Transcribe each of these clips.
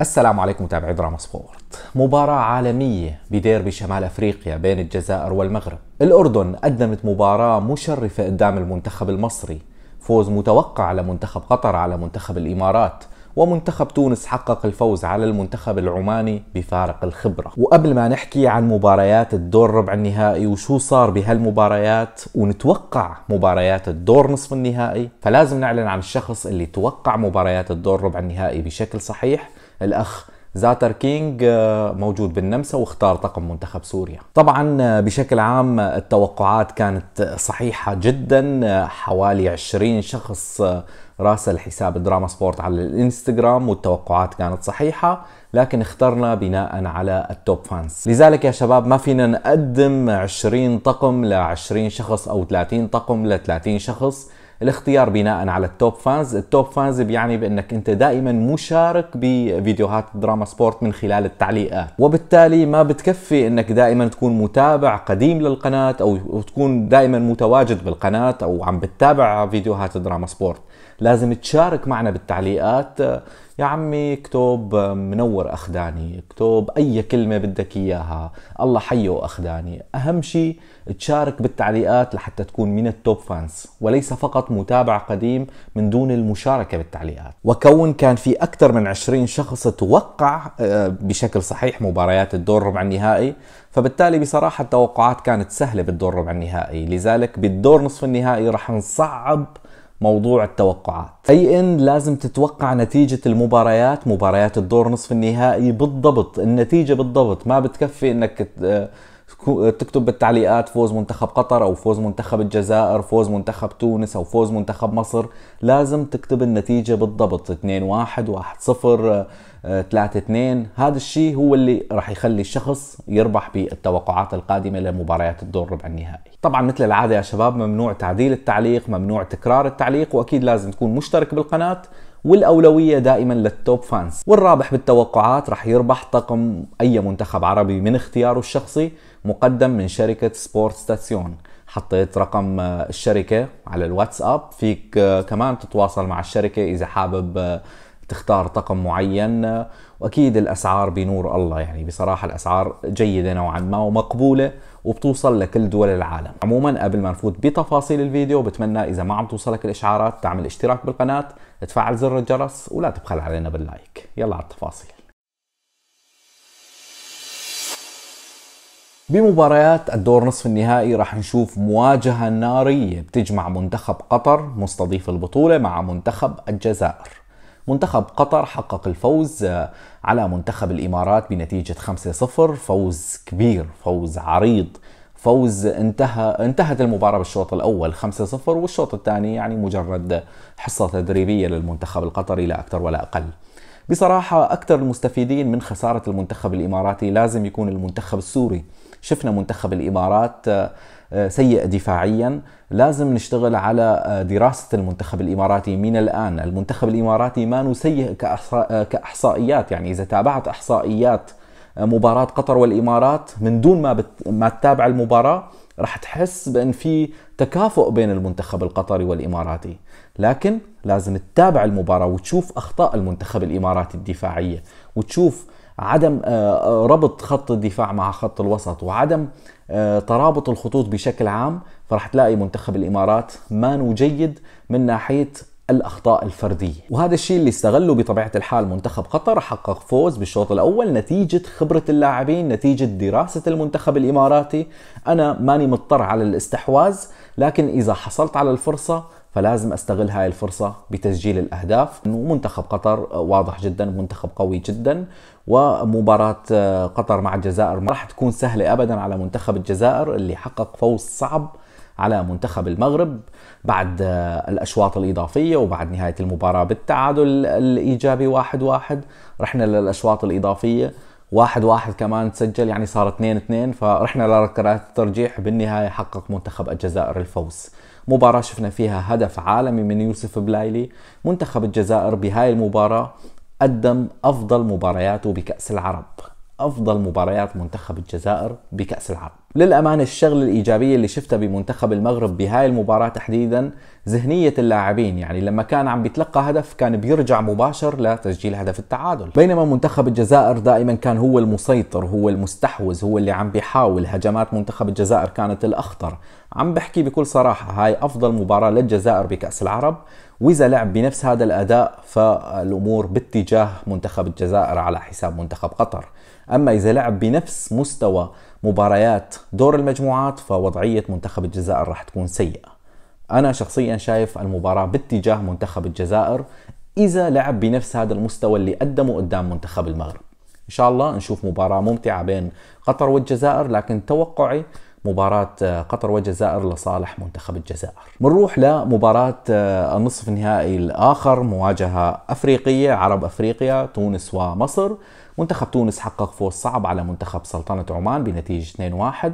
السلام عليكم متابعي دراما سبورت مباراة عالمية بديربي شمال أفريقيا بين الجزائر والمغرب الأردن قدمت مباراة مشرفة قدام المنتخب المصري فوز متوقع لمنتخب قطر على منتخب الإمارات ومنتخب تونس حقق الفوز على المنتخب العماني بفارق الخبرة وقبل ما نحكي عن مباريات الدور ربع النهائي وشو صار بهالمباريات ونتوقع مباريات الدور نصف النهائي فلازم نعلن عن الشخص اللي توقع مباريات الدور ربع النهائي بشكل صحيح الاخ زاتر كينج آه، موجود بالنمسا واختار طقم منتخب سوريا طبعا آه، بشكل عام التوقعات كانت صحيحة جدا آه، حوالي 20 شخص راسل حساب دراما سبورت على الانستغرام والتوقعات كانت صحيحة لكن اخترنا بناء على التوب فانس لذلك يا شباب ما فينا نقدم 20 طقم ل 20 شخص او 30 طقم ل 30 شخص الاختيار بناء على التوب فانز التوب فانز بيعني بانك انت دائما مشارك بفيديوهات دراما سبورت من خلال التعليقات وبالتالي ما بتكفي انك دائما تكون متابع قديم للقناة او تكون دائما متواجد بالقناة او عم بتتابع فيديوهات دراما سبورت لازم تشارك معنا بالتعليقات آه، يا عمي اكتب آه، منور أخداني اكتب أي كلمة بدك إياها الله حيه أخداني أهم شيء تشارك بالتعليقات لحتى تكون من التوب فانس وليس فقط متابع قديم من دون المشاركة بالتعليقات وكون كان في أكثر من 20 شخص توقع آه، بشكل صحيح مباريات الدور ربع النهائي فبالتالي بصراحة التوقعات كانت سهلة بالدور ربع النهائي لذلك بالدور نصف النهائي رح نصعب موضوع التوقعات اي ان لازم تتوقع نتيجة المباريات مباريات الدور نصف النهائي بالضبط النتيجة بالضبط ما بتكفي انك تكتب بالتعليقات فوز منتخب قطر او فوز منتخب الجزائر فوز منتخب تونس او فوز منتخب مصر لازم تكتب النتيجة بالضبط 2-1 1-0 3 آه، 2 هذا الشيء هو اللي راح يخلي الشخص يربح بالتوقعات القادمه لمباريات الدور ربع النهائي طبعا مثل العاده يا شباب ممنوع تعديل التعليق ممنوع تكرار التعليق واكيد لازم تكون مشترك بالقناه والأولوية دائما للتوب فانس والرابح بالتوقعات راح يربح طقم أي منتخب عربي من اختياره الشخصي مقدم من شركة سبورت ستاسيون حطيت رقم آه، الشركة على الواتساب فيك آه، كمان تتواصل مع الشركة إذا حابب تختار طقم معين واكيد الاسعار بنور الله يعني بصراحه الاسعار جيده نوعا ما ومقبوله وبتوصل لكل دول العالم عموما قبل ما نفوت بتفاصيل الفيديو بتمنى اذا ما عم توصلك الاشعارات تعمل اشتراك بالقناه تفعل زر الجرس ولا تبخل علينا باللايك يلا على التفاصيل بمباريات الدور نصف النهائي راح نشوف مواجهة نارية بتجمع منتخب قطر مستضيف البطولة مع منتخب الجزائر منتخب قطر حقق الفوز آه، على منتخب الإمارات بنتيجة 5-0 فوز كبير فوز عريض فوز انتهى انتهت المباراة بالشوط الأول 5-0 والشوط الثاني يعني مجرد حصة تدريبية للمنتخب القطري لا أكثر ولا أقل بصراحة أكثر المستفيدين من خسارة المنتخب الإماراتي لازم يكون المنتخب السوري شفنا منتخب الإمارات آه، آه، سيء دفاعيا لازم نشتغل على آه، دراسة المنتخب الإماراتي من الآن المنتخب الإماراتي ما سيء كإحصائيات يعني إذا تابعت إحصائيات مباراة قطر والإمارات من دون ما, بت... ما تتابع المباراة رح تحس بان في تكافؤ بين المنتخب القطري والاماراتي لكن لازم تتابع المباراه وتشوف اخطاء المنتخب الاماراتي الدفاعيه وتشوف عدم آه، آه، ربط خط الدفاع مع خط الوسط وعدم آه، ترابط الخطوط بشكل عام فرح تلاقي منتخب الامارات ما جيد من ناحيه الاخطاء الفرديه وهذا الشيء اللي استغله بطبيعه الحال منتخب قطر حقق فوز بالشوط الاول نتيجه خبره اللاعبين نتيجه دراسه المنتخب الاماراتي انا ماني مضطر على الاستحواذ لكن اذا حصلت على الفرصه فلازم استغل هاي الفرصة بتسجيل الأهداف منتخب قطر واضح جدا منتخب قوي جدا ومباراة آه، قطر مع الجزائر ما راح تكون سهلة أبدا على منتخب الجزائر اللي حقق فوز صعب على منتخب المغرب بعد آه، الأشواط الإضافية وبعد نهاية المباراة بالتعادل الإيجابي واحد واحد رحنا للأشواط الإضافية واحد واحد كمان تسجل يعني صار اثنين اثنين فرحنا لركلات الترجيح بالنهاية حقق منتخب الجزائر الفوز مباراة شفنا فيها هدف عالمي من يوسف بلايلي منتخب الجزائر بهاي المباراة قدم أفضل مبارياته بكأس العرب افضل مباريات منتخب الجزائر بكاس العرب للامانه الشغله الايجابيه اللي شفتها بمنتخب المغرب بهاي المباراه تحديدا ذهنيه اللاعبين يعني لما كان عم بيتلقى هدف كان بيرجع مباشر لتسجيل هدف التعادل بينما منتخب الجزائر دائما كان هو المسيطر هو المستحوذ هو اللي عم بيحاول هجمات منتخب الجزائر كانت الاخطر عم بحكي بكل صراحه هاي افضل مباراه للجزائر بكاس العرب واذا لعب بنفس هذا الاداء فالامور باتجاه منتخب الجزائر على حساب منتخب قطر أما إذا لعب بنفس مستوى مباريات دور المجموعات فوضعية منتخب الجزائر راح تكون سيئة أنا شخصيا شايف المباراة باتجاه منتخب الجزائر إذا لعب بنفس هذا المستوى اللي قدمه قدام منتخب المغرب إن شاء الله نشوف مباراة ممتعة بين قطر والجزائر لكن توقعي مباراة آه، قطر والجزائر لصالح منتخب الجزائر بنروح لمباراة آه، النصف النهائي الآخر مواجهة أفريقية عرب أفريقيا تونس ومصر منتخب تونس حقق فوز صعب على منتخب سلطنة عمان بنتيجة 2-1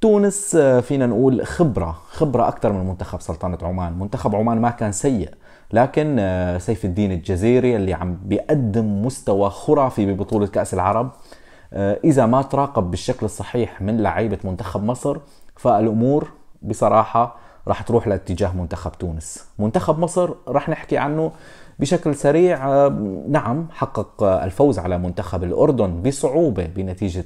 تونس آه، فينا نقول خبرة خبرة أكثر من منتخب سلطنة عمان منتخب عمان ما كان سيء لكن سيف الدين الجزيري اللي عم بيقدم مستوى خرافي ببطولة كأس العرب آه، اذا ما تراقب بالشكل الصحيح من لعيبه منتخب مصر فالامور بصراحه راح تروح لاتجاه منتخب تونس منتخب مصر راح نحكي عنه بشكل سريع آه، نعم حقق الفوز على منتخب الأردن بصعوبة بنتيجة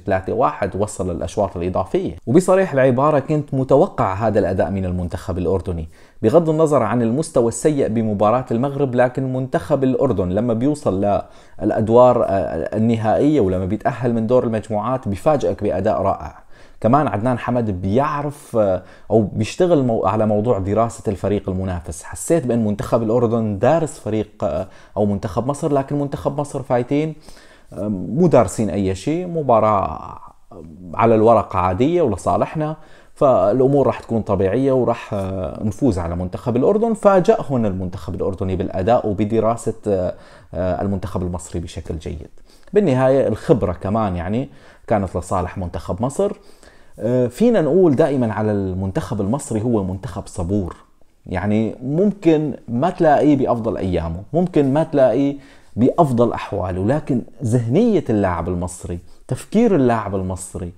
3-1 وصل الأشواط الإضافية وبصريح العبارة كنت متوقع هذا الأداء من المنتخب الأردني بغض النظر عن المستوى السيء بمباراة المغرب لكن منتخب الأردن لما بيوصل للأدوار آه، النهائية ولما بيتأهل من دور المجموعات بفاجئك بأداء رائع كمان عدنان حمد بيعرف آه، او بيشتغل على موضوع دراسه الفريق المنافس حسيت بان منتخب الاردن دارس فريق آه، او منتخب مصر لكن منتخب مصر فايتين آه، مو دارسين اي شيء مباراه على الورق عاديه ولصالحنا فالامور راح تكون طبيعيه وراح نفوز على منتخب الاردن هنا المنتخب الاردني بالاداء وبدراسه المنتخب المصري بشكل جيد بالنهايه الخبره كمان يعني كانت لصالح منتخب مصر آه، فينا نقول دائما على المنتخب المصري هو منتخب صبور يعني ممكن ما تلاقيه بافضل ايامه ممكن ما تلاقيه بافضل احواله لكن ذهنيه اللاعب المصري تفكير اللاعب المصري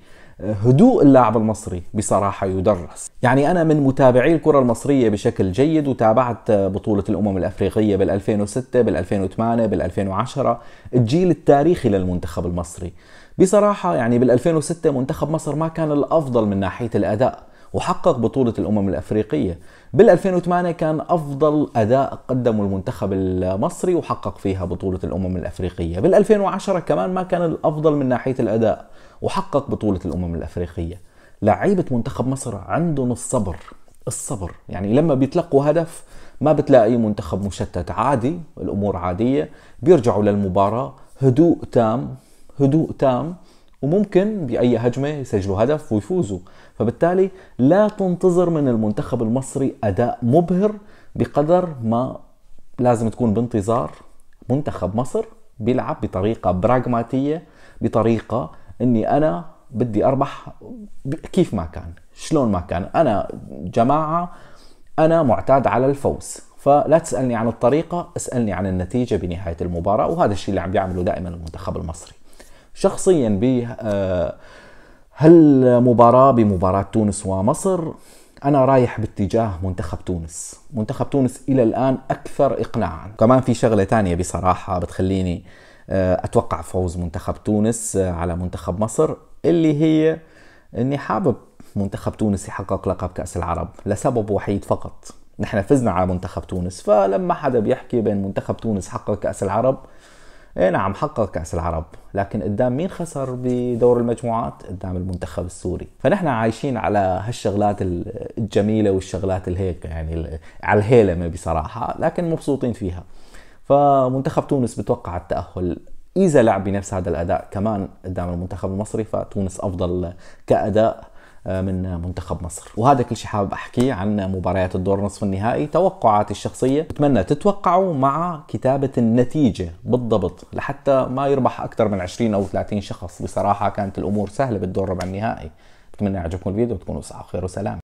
هدوء اللاعب المصري بصراحة يدرس يعني أنا من متابعي الكرة المصرية بشكل جيد وتابعت بطولة الأمم الأفريقية بال2006 بال2008 بال2010 الجيل التاريخي للمنتخب المصري بصراحة يعني بال2006 منتخب مصر ما كان الأفضل من ناحية الأداء وحقق بطولة الأمم الأفريقية بال2008 كان أفضل أداء قدمه المنتخب المصري وحقق فيها بطولة الأمم الأفريقية بال2010 كمان ما كان الأفضل من ناحية الأداء وحقق بطولة الأمم الأفريقية لعيبة منتخب مصر عندهم الصبر الصبر يعني لما بيتلقوا هدف ما بتلاقي منتخب مشتت عادي الأمور عادية بيرجعوا للمباراة هدوء تام هدوء تام وممكن بأي هجمة يسجلوا هدف ويفوزوا فبالتالي لا تنتظر من المنتخب المصري أداء مبهر بقدر ما لازم تكون بانتظار منتخب مصر بيلعب بطريقة براغماتية بطريقة اني انا بدي اربح كيف ما كان شلون ما كان انا جماعه انا معتاد على الفوز فلا تسالني عن الطريقه اسالني عن النتيجه بنهايه المباراه وهذا الشيء اللي عم بيعمله دائما المنتخب المصري شخصيا ب آه، هالمباراة بمباراة تونس ومصر أنا رايح باتجاه منتخب تونس منتخب تونس إلى الآن أكثر إقناعا كمان في شغلة تانية بصراحة بتخليني آه، اتوقع فوز منتخب تونس آه، على منتخب مصر اللي هي اني حابب منتخب تونس يحقق لقب كاس العرب لسبب وحيد فقط نحن فزنا على منتخب تونس فلما حدا بيحكي بين منتخب تونس حقق كاس العرب اي نعم حقق كاس العرب لكن قدام مين خسر بدور المجموعات قدام المنتخب السوري فنحن عايشين على هالشغلات الجميله والشغلات الهيك يعني على الهيلمه بصراحه لكن مبسوطين فيها فمنتخب تونس بتوقع التأهل إذا لعب بنفس هذا الأداء كمان قدام المنتخب المصري فتونس أفضل كأداء آه، من منتخب مصر وهذا كل شيء حابب احكيه عن مباريات الدور نصف النهائي توقعاتي الشخصيه بتمنى تتوقعوا مع كتابه النتيجه بالضبط لحتى ما يربح اكثر من 20 او 30 شخص بصراحه كانت الامور سهله بالدور ربع النهائي بتمنى يعجبكم الفيديو وتكونوا صحة خير وسلام